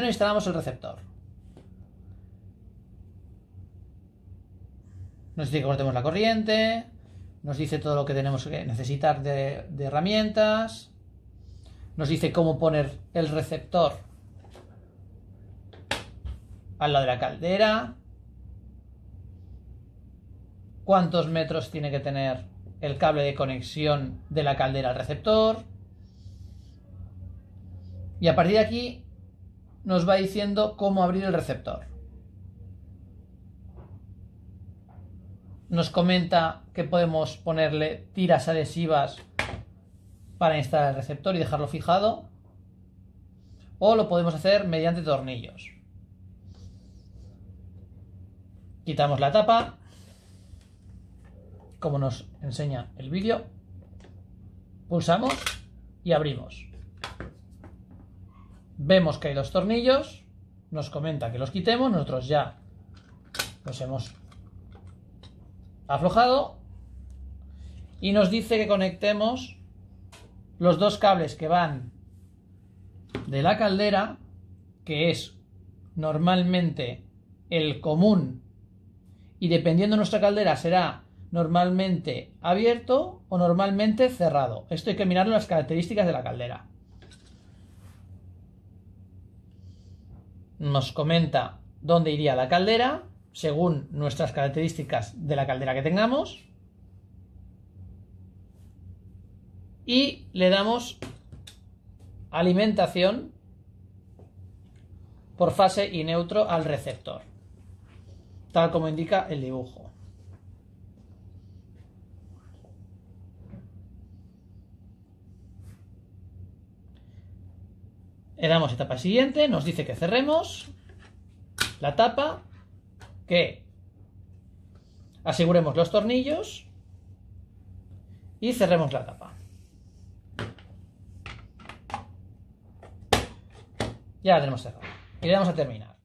instalamos el receptor. Nos dice que cortemos la corriente. Nos dice todo lo que tenemos que necesitar de, de herramientas. Nos dice cómo poner el receptor al lado de la caldera cuántos metros tiene que tener el cable de conexión de la caldera al receptor. Y a partir de aquí nos va diciendo cómo abrir el receptor. Nos comenta que podemos ponerle tiras adhesivas para instalar el receptor y dejarlo fijado. O lo podemos hacer mediante tornillos. Quitamos la tapa como nos enseña el vídeo, pulsamos y abrimos. Vemos que hay dos tornillos, nos comenta que los quitemos, nosotros ya los hemos aflojado y nos dice que conectemos los dos cables que van de la caldera, que es normalmente el común y dependiendo de nuestra caldera será normalmente abierto o normalmente cerrado. Esto hay que mirar las características de la caldera. Nos comenta dónde iría la caldera según nuestras características de la caldera que tengamos. Y le damos alimentación por fase y neutro al receptor, tal como indica el dibujo. Le damos etapa siguiente, nos dice que cerremos la tapa, que aseguremos los tornillos y cerremos la tapa. Ya la tenemos cerrada. Y le damos a terminar.